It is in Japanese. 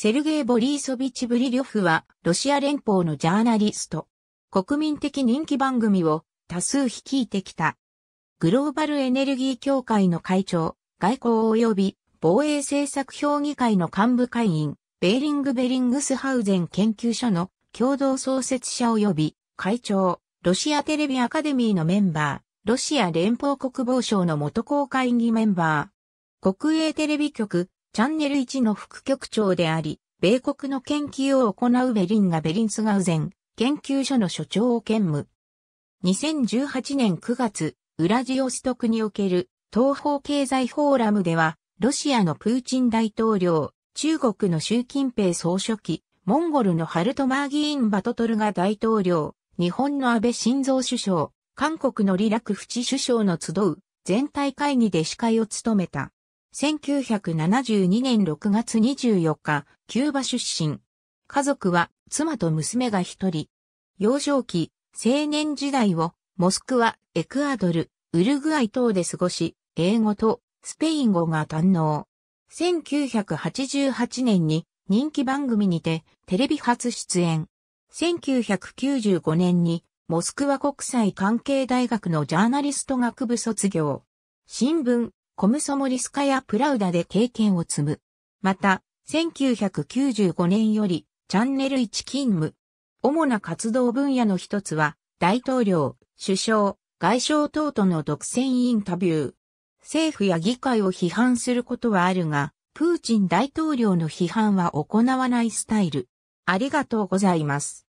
セルゲイ・ボリーソビチ・ブリリョフは、ロシア連邦のジャーナリスト。国民的人気番組を多数率いてきた。グローバルエネルギー協会の会長、外交及び防衛政策評議会の幹部会員、ベーリング・ベリングスハウゼン研究所の共同創設者及び会長、ロシアテレビアカデミーのメンバー、ロシア連邦国防省の元公会議メンバー、国営テレビ局、チャンネル1の副局長であり、米国の研究を行うベリンがベリンスガウゼン研究所の所長を兼務。2018年9月、ウラジオストクにおける東方経済フォーラムでは、ロシアのプーチン大統領、中国の習近平総書記、モンゴルのハルトマーギーン・バトトルガ大統領、日本の安倍晋三首相、韓国のリラクフチ首相の集う全体会議で司会を務めた。1972年6月24日、キューバ出身。家族は妻と娘が一人。幼少期、青年時代をモスクワ、エクアドル、ウルグアイ等で過ごし、英語とスペイン語が堪能。1988年に人気番組にてテレビ初出演。1995年にモスクワ国際関係大学のジャーナリスト学部卒業。新聞、コムソモリスカやプラウダで経験を積む。また、1995年よりチャンネル1勤務。主な活動分野の一つは、大統領、首相、外相等との独占インタビュー。政府や議会を批判することはあるが、プーチン大統領の批判は行わないスタイル。ありがとうございます。